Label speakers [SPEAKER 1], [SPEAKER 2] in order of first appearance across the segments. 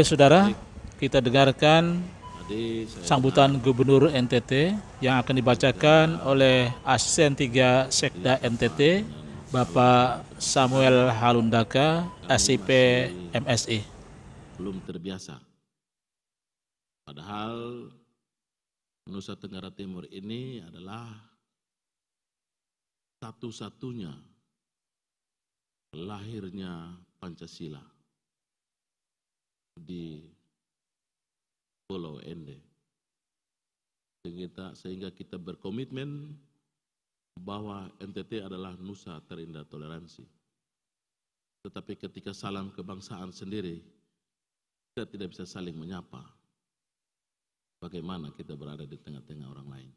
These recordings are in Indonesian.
[SPEAKER 1] Mari saudara kita dengarkan sambutan Gubernur NTT yang akan dibacakan oleh Asisten 3 Sekda NTT Bapak Samuel Halundaka SIP MSI. Belum terbiasa. Padahal Nusa Tenggara Timur ini adalah satu-satunya lahirnya Pancasila di Pulau Ende. Sehingga, sehingga kita berkomitmen bahwa NTT adalah nusa terindah toleransi. Tetapi ketika salam kebangsaan sendiri, kita tidak bisa saling menyapa. Bagaimana kita berada di tengah-tengah orang lain.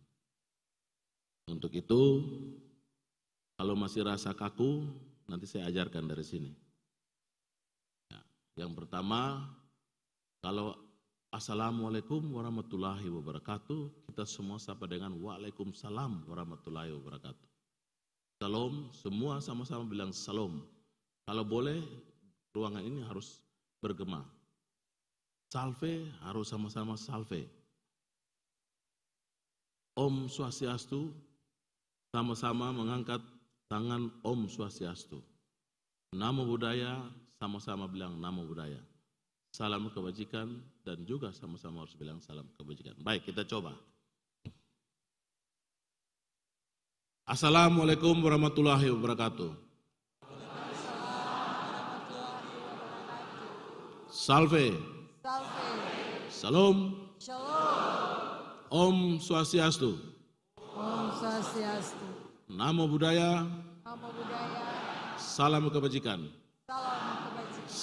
[SPEAKER 1] Untuk itu, kalau masih rasa kaku, nanti saya ajarkan dari sini. Ya, yang pertama, kalau Assalamualaikum warahmatullahi wabarakatuh, kita semua sapa dengan Waalaikumsalam warahmatullahi wabarakatuh. Salam, semua sama-sama bilang salam. Kalau boleh, ruangan ini harus bergema. Salve harus sama-sama salve. Om Swastiastu, sama-sama mengangkat tangan Om Swastiastu. Namo Buddhaya, sama-sama bilang Namo Buddhaya salam kebajikan dan juga sama-sama harus bilang salam kebajikan. Baik, kita coba. Assalamualaikum warahmatullahi wabarakatuh. Salve. Salve. Salam. Shalom. Om Swastiastu. Om Swastiastu. Namo Buddhaya. Namo Buddhaya. Salam kebajikan.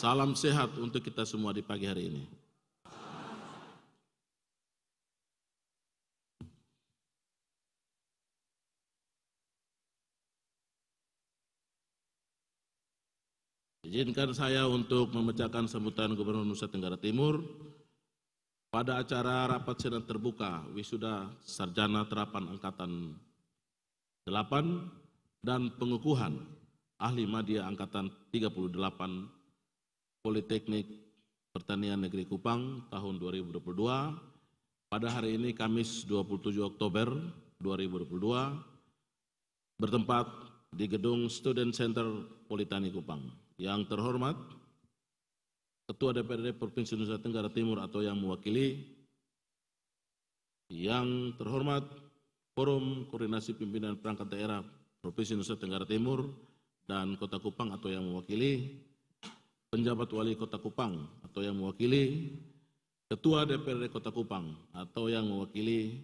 [SPEAKER 1] Salam sehat untuk kita semua di pagi hari ini. Izinkan saya untuk memecahkan sambutan Gubernur Nusa Tenggara Timur pada acara rapat senat terbuka wisuda sarjana terapan angkatan 8 dan pengukuhan ahli madya angkatan 38 Politeknik Pertanian Negeri Kupang tahun 2022. Pada hari ini Kamis 27 Oktober 2022 bertempat di gedung Student Center Politeknik Kupang. Yang terhormat Ketua DPRD Provinsi Nusa Tenggara Timur atau yang mewakili, yang terhormat Forum Koordinasi Pimpinan Perangkat Daerah Provinsi Nusa Tenggara Timur dan Kota Kupang atau yang mewakili, penjabat wali kota Kupang atau yang mewakili ketua DPRD kota Kupang atau yang mewakili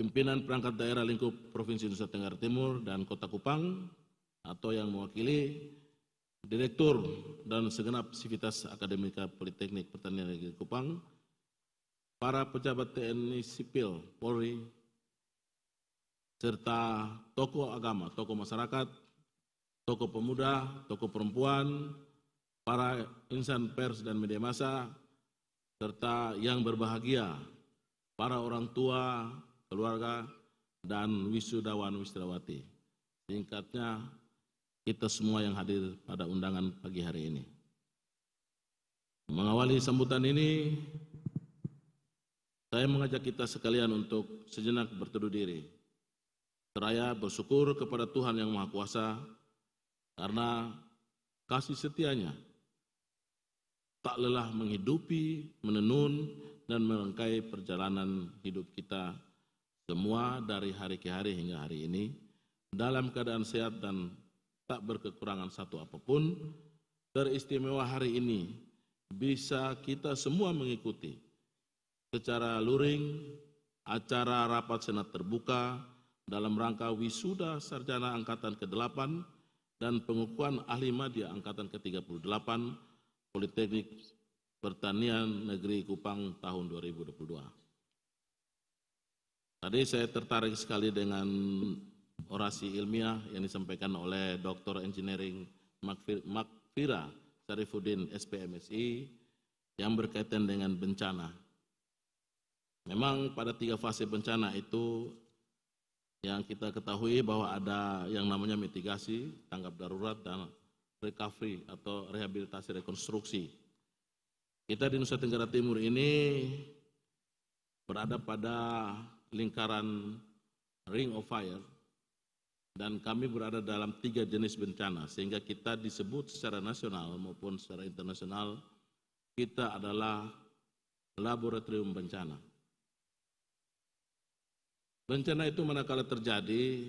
[SPEAKER 1] pimpinan perangkat daerah lingkup Provinsi Nusa Tenggara Timur dan kota Kupang atau yang mewakili direktur dan segenap sivitas akademika Politeknik Pertanian Negeri Kupang, para pejabat TNI sipil, Polri, serta tokoh agama, tokoh masyarakat, tokoh pemuda, tokoh perempuan, para insan pers dan media massa, serta yang berbahagia, para orang tua, keluarga, dan wisudawan wisudawati. Singkatnya, kita semua yang hadir pada undangan pagi hari ini. Mengawali sambutan ini, saya mengajak kita sekalian untuk sejenak berteduh diri, seraya bersyukur kepada Tuhan Yang Maha Kuasa karena kasih setianya tak lelah menghidupi, menenun, dan merangkai perjalanan hidup kita semua dari hari ke hari hingga hari ini dalam keadaan sehat dan tak berkekurangan satu apapun. Teristimewa hari ini bisa kita semua mengikuti secara luring acara rapat senat terbuka dalam rangka wisuda sarjana angkatan ke-8 dan pengukuhan ahli madya angkatan ke-38 Politeknik Pertanian Negeri Kupang tahun 2022. Tadi saya tertarik sekali dengan orasi ilmiah yang disampaikan oleh Dr. Engineering Makfira Sarifuddin SPMSI yang berkaitan dengan bencana. Memang pada tiga fase bencana itu yang kita ketahui bahwa ada yang namanya mitigasi, tanggap darurat, dan recovery atau rehabilitasi rekonstruksi. Kita di Nusa Tenggara Timur ini berada pada lingkaran ring of fire dan kami berada dalam tiga jenis bencana sehingga kita disebut secara nasional maupun secara internasional kita adalah laboratorium bencana. Bencana itu manakala terjadi,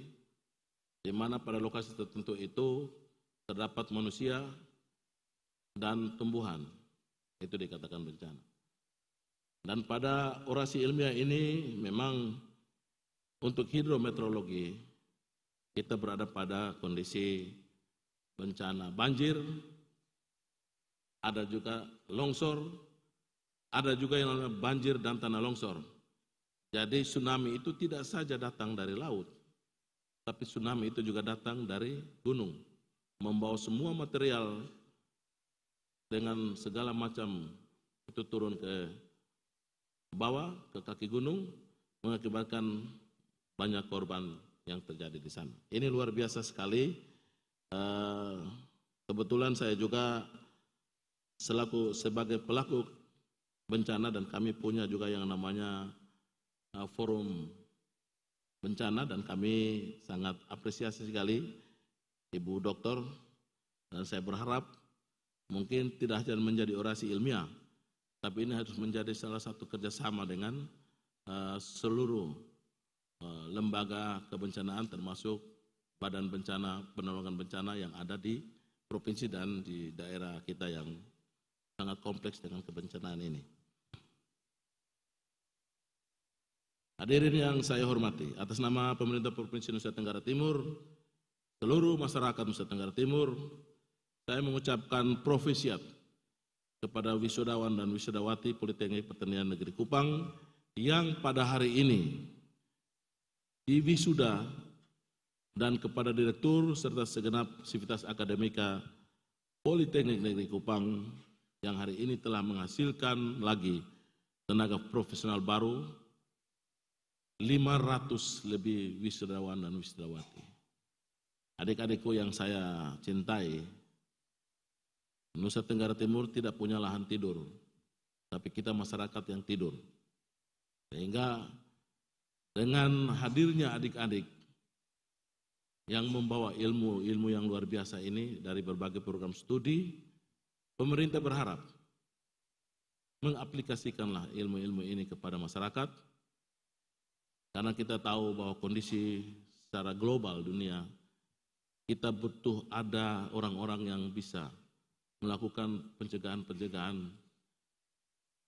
[SPEAKER 1] di mana pada lokasi tertentu itu terdapat manusia dan tumbuhan. Itu dikatakan bencana. Dan pada orasi ilmiah ini memang untuk hidrometeorologi kita berada pada kondisi bencana banjir, ada juga longsor, ada juga yang namanya banjir dan tanah longsor. Jadi tsunami itu tidak saja datang dari laut, tapi tsunami itu juga datang dari gunung, membawa semua material dengan segala macam itu turun ke bawah ke kaki gunung mengakibatkan banyak korban yang terjadi di sana. Ini luar biasa sekali. Eh, kebetulan saya juga selaku sebagai pelaku bencana dan kami punya juga yang namanya Uh, forum bencana dan kami sangat apresiasi sekali Ibu Dokter dan saya berharap mungkin tidak hanya menjadi orasi ilmiah, tapi ini harus menjadi salah satu kerjasama dengan uh, seluruh uh, lembaga kebencanaan termasuk badan bencana penolongan bencana yang ada di provinsi dan di daerah kita yang sangat kompleks dengan kebencanaan ini. Hadirin yang saya hormati, atas nama pemerintah Provinsi Nusa Tenggara Timur, seluruh masyarakat Nusa Tenggara Timur, saya mengucapkan profesiat kepada wisudawan dan wisudawati Politeknik Pertanian Negeri Kupang yang pada hari ini di wisuda dan kepada direktur serta segenap sivitas akademika Politeknik Negeri Kupang yang hari ini telah menghasilkan lagi tenaga profesional baru 500 lebih wisudawan dan wisudawati. Adik-adikku yang saya cintai, Nusa Tenggara Timur tidak punya lahan tidur, tapi kita masyarakat yang tidur. Sehingga dengan hadirnya adik-adik yang membawa ilmu-ilmu yang luar biasa ini dari berbagai program studi, pemerintah berharap mengaplikasikanlah ilmu-ilmu ini kepada masyarakat, karena kita tahu bahwa kondisi secara global dunia, kita butuh ada orang-orang yang bisa melakukan pencegahan-pencegahan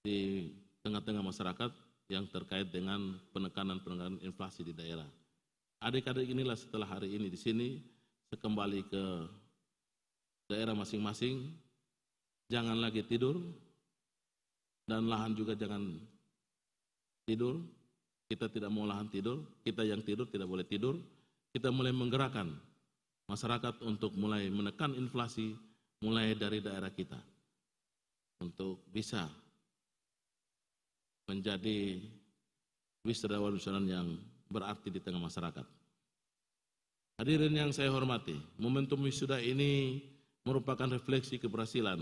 [SPEAKER 1] di tengah-tengah masyarakat yang terkait dengan penekanan-penekanan inflasi di daerah. Adik-adik inilah setelah hari ini di sini, sekembali ke daerah masing-masing, jangan lagi tidur, dan lahan juga jangan tidur, kita tidak mau lahan tidur, kita yang tidur tidak boleh tidur. Kita mulai menggerakkan masyarakat untuk mulai menekan inflasi mulai dari daerah kita. Untuk bisa menjadi wisudawan-wisudawan yang berarti di tengah masyarakat. Hadirin yang saya hormati, momentum wisuda ini merupakan refleksi keberhasilan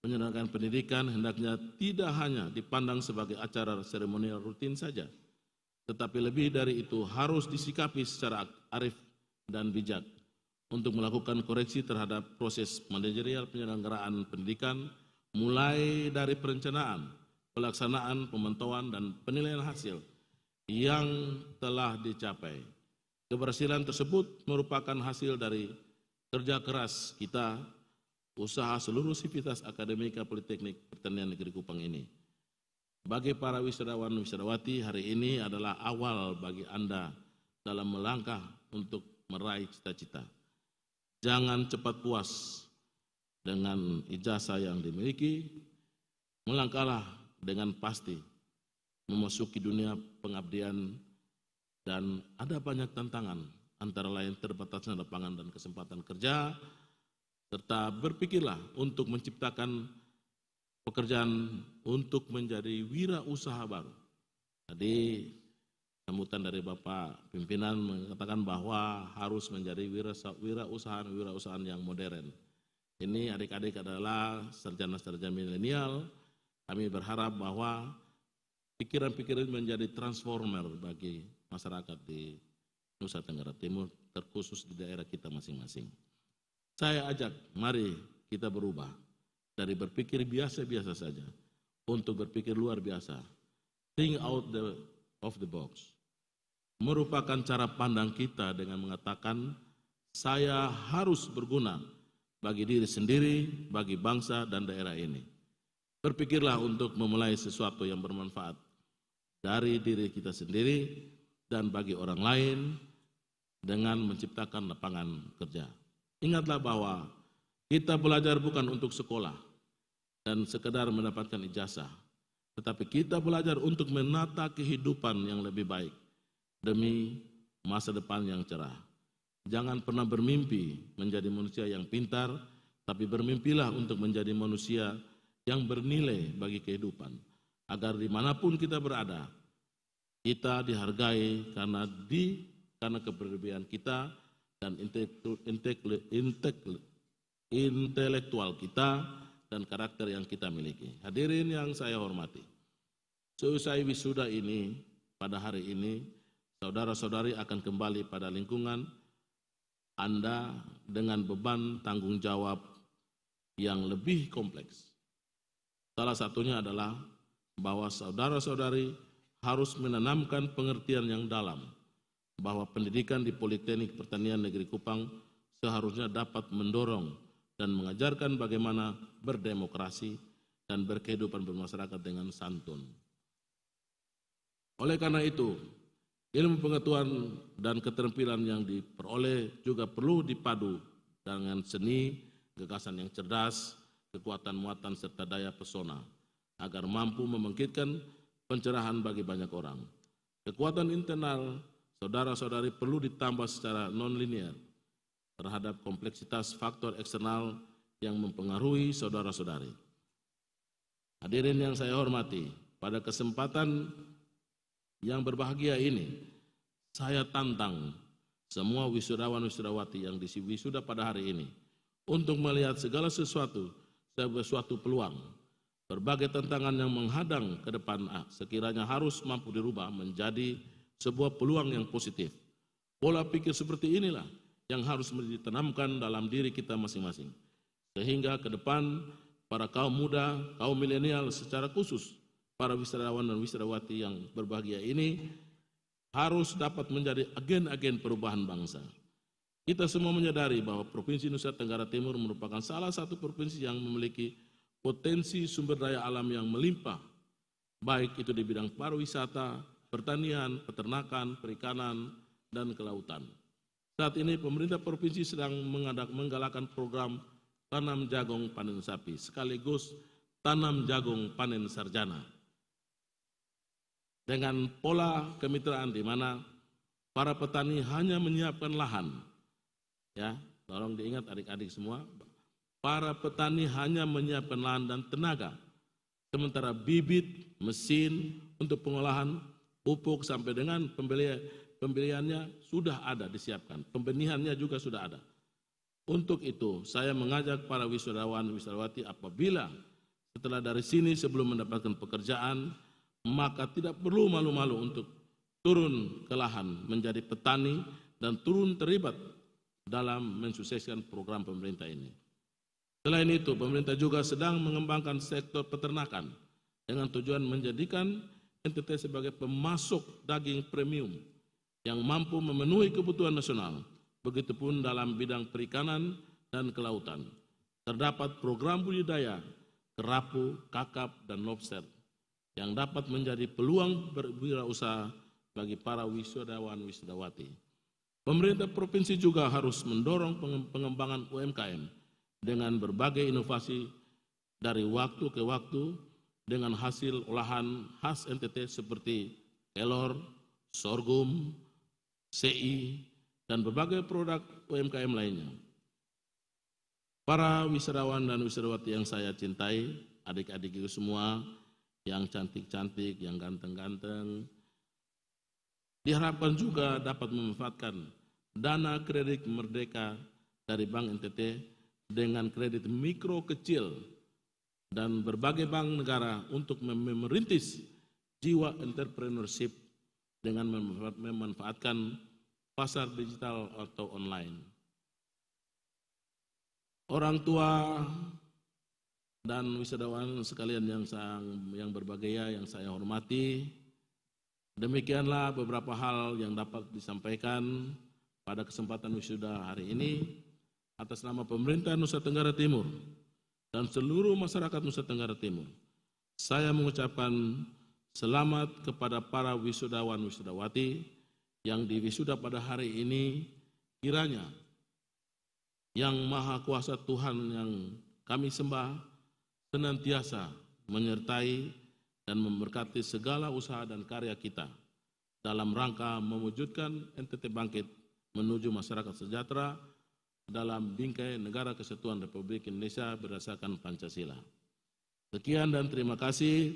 [SPEAKER 1] Penyelenggaraan pendidikan hendaknya tidak hanya dipandang sebagai acara seremonial rutin saja, tetapi lebih dari itu harus disikapi secara arif dan bijak untuk melakukan koreksi terhadap proses manajerial penyelenggaraan pendidikan mulai dari perencanaan, pelaksanaan, pemantauan, dan penilaian hasil yang telah dicapai. Keberhasilan tersebut merupakan hasil dari kerja keras kita, usaha seluruh sivitas akademika Politeknik Pertanian Negeri Kupang ini. Bagi para wisudawan wisudawati hari ini adalah awal bagi Anda dalam melangkah untuk meraih cita-cita. Jangan cepat puas dengan ijazah yang dimiliki, melangkahlah dengan pasti memasuki dunia pengabdian dan ada banyak tantangan antara lain terbatasnya lapangan dan kesempatan kerja serta berpikirlah untuk menciptakan pekerjaan untuk menjadi wira usaha baru. Tadi sambutan dari Bapak pimpinan mengatakan bahwa harus menjadi wira usaha wira usaha yang modern. Ini adik-adik adalah sarjana-sarjana milenial. Kami berharap bahwa pikiran-pikiran menjadi transformer bagi masyarakat di Nusa Tenggara Timur, terkhusus di daerah kita masing-masing. Saya ajak, mari kita berubah dari berpikir biasa-biasa saja untuk berpikir luar biasa. Think out the, of the box. Merupakan cara pandang kita dengan mengatakan saya harus berguna bagi diri sendiri, bagi bangsa dan daerah ini. Berpikirlah untuk memulai sesuatu yang bermanfaat dari diri kita sendiri dan bagi orang lain dengan menciptakan lapangan kerja. Ingatlah bahwa kita belajar bukan untuk sekolah dan sekedar mendapatkan ijazah, tetapi kita belajar untuk menata kehidupan yang lebih baik demi masa depan yang cerah. Jangan pernah bermimpi menjadi manusia yang pintar, tapi bermimpilah untuk menjadi manusia yang bernilai bagi kehidupan. Agar dimanapun kita berada, kita dihargai karena di karena keberlebihan kita dan intelektual, intelektual, intelektual, intelektual kita dan karakter yang kita miliki. Hadirin yang saya hormati, seusai wisuda ini, pada hari ini, saudara-saudari akan kembali pada lingkungan Anda dengan beban tanggung jawab yang lebih kompleks. Salah satunya adalah bahwa saudara-saudari harus menanamkan pengertian yang dalam bahwa pendidikan di Politeknik Pertanian Negeri Kupang seharusnya dapat mendorong dan mengajarkan bagaimana berdemokrasi dan berkehidupan bermasyarakat dengan santun. Oleh karena itu, ilmu pengetahuan dan keterampilan yang diperoleh juga perlu dipadu dengan seni, gagasan yang cerdas, kekuatan muatan serta daya pesona agar mampu membangkitkan pencerahan bagi banyak orang. Kekuatan internal saudara-saudari perlu ditambah secara non-linear terhadap kompleksitas faktor eksternal yang mempengaruhi saudara-saudari. Hadirin yang saya hormati, pada kesempatan yang berbahagia ini, saya tantang semua wisudawan-wisudawati yang di sudah pada hari ini untuk melihat segala sesuatu sebagai suatu peluang Berbagai tantangan yang menghadang ke depan ah, sekiranya harus mampu dirubah menjadi sebuah peluang yang positif. Pola pikir seperti inilah yang harus ditanamkan dalam diri kita masing-masing. Sehingga ke depan para kaum muda, kaum milenial secara khusus para wisatawan dan wisatawati yang berbahagia ini harus dapat menjadi agen-agen perubahan bangsa. Kita semua menyadari bahwa Provinsi Nusa Tenggara Timur merupakan salah satu provinsi yang memiliki potensi sumber daya alam yang melimpah, baik itu di bidang pariwisata, pertanian, peternakan, perikanan, dan kelautan. Saat ini pemerintah provinsi sedang menggalakkan program tanam jagung panen sapi sekaligus tanam jagung panen sarjana. Dengan pola kemitraan di mana para petani hanya menyiapkan lahan. Ya, tolong diingat adik-adik semua, para petani hanya menyiapkan lahan dan tenaga. Sementara bibit, mesin untuk pengolahan pupuk sampai dengan pembelian pembeliannya sudah ada disiapkan, pembenihannya juga sudah ada. Untuk itu, saya mengajak para wisudawan wisudawati apabila setelah dari sini sebelum mendapatkan pekerjaan, maka tidak perlu malu-malu untuk turun ke lahan menjadi petani dan turun terlibat dalam mensukseskan program pemerintah ini. Selain itu, pemerintah juga sedang mengembangkan sektor peternakan dengan tujuan menjadikan NTT sebagai pemasok daging premium yang mampu memenuhi kebutuhan nasional, begitupun dalam bidang perikanan dan kelautan. Terdapat program budidaya kerapu, kakap, dan lobster yang dapat menjadi peluang berwirausaha bagi para wisudawan wisudawati. Pemerintah provinsi juga harus mendorong pengembangan UMKM dengan berbagai inovasi dari waktu ke waktu dengan hasil olahan khas NTT seperti kelor, sorghum, CI, dan berbagai produk UMKM lainnya. Para wisudawan dan wisudawati yang saya cintai, adik adik itu semua, yang cantik-cantik, yang ganteng-ganteng, diharapkan juga dapat memanfaatkan dana kredit merdeka dari Bank NTT dengan kredit mikro kecil dan berbagai bank negara untuk memerintis jiwa entrepreneurship dengan memanfaatkan pasar digital atau online. Orang tua dan wisudawan sekalian yang saya, yang berbahagia yang saya hormati, demikianlah beberapa hal yang dapat disampaikan pada kesempatan wisuda hari ini atas nama pemerintah Nusa Tenggara Timur dan seluruh masyarakat Nusa Tenggara Timur. Saya mengucapkan Selamat kepada para wisudawan wisudawati yang diwisuda pada hari ini kiranya yang Maha Kuasa Tuhan yang kami sembah senantiasa menyertai dan memberkati segala usaha dan karya kita dalam rangka mewujudkan NTT bangkit menuju masyarakat sejahtera dalam bingkai negara kesatuan Republik Indonesia berdasarkan Pancasila. Sekian dan terima kasih.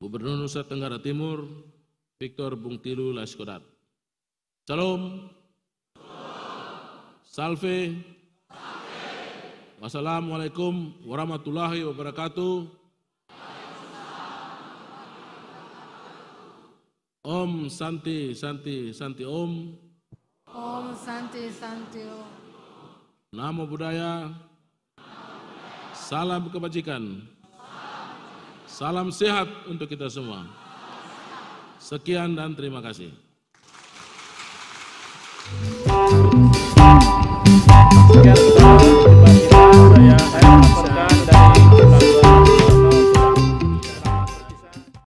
[SPEAKER 1] Gubernur Nusa Tenggara Timur, Victor Bungtilu Laskodat. Salam. Salve. Wassalamualaikum warahmatullahi wabarakatuh. Om Santi Santi Santi Om. Om Santi Santi Om. Namo Buddhaya. Salam kebajikan. Salam sehat untuk kita semua. Sekian dan terima kasih.